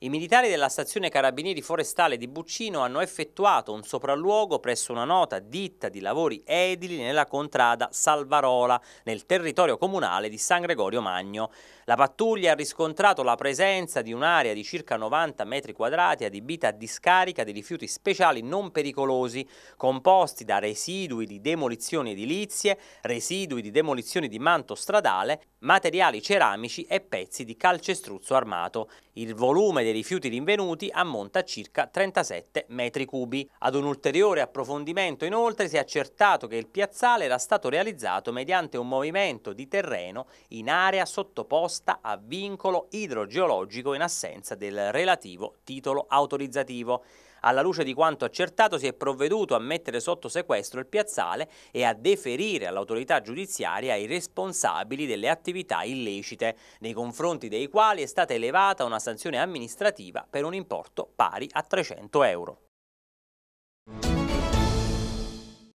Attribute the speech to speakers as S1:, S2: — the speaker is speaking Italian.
S1: I militari della stazione Carabinieri Forestale di Buccino hanno effettuato un sopralluogo presso una nota ditta di lavori edili nella contrada Salvarola, nel territorio comunale di San Gregorio Magno. La pattuglia ha riscontrato la presenza di un'area di circa 90 metri quadrati adibita a discarica di rifiuti speciali non pericolosi, composti da residui di demolizioni edilizie, residui di demolizioni di manto stradale, materiali ceramici e pezzi di calcestruzzo armato. Il volume dei rifiuti rinvenuti ammonta a circa 37 metri cubi. Ad un ulteriore approfondimento inoltre si è accertato che il piazzale era stato realizzato mediante un movimento di terreno in area sottoposta a vincolo idrogeologico in assenza del relativo titolo autorizzativo. Alla luce di quanto accertato si è provveduto a mettere sotto sequestro il piazzale e a deferire all'autorità giudiziaria i responsabili delle attività illecite, nei confronti dei quali è stata elevata una sanzione amministrativa per un importo pari a 300 euro.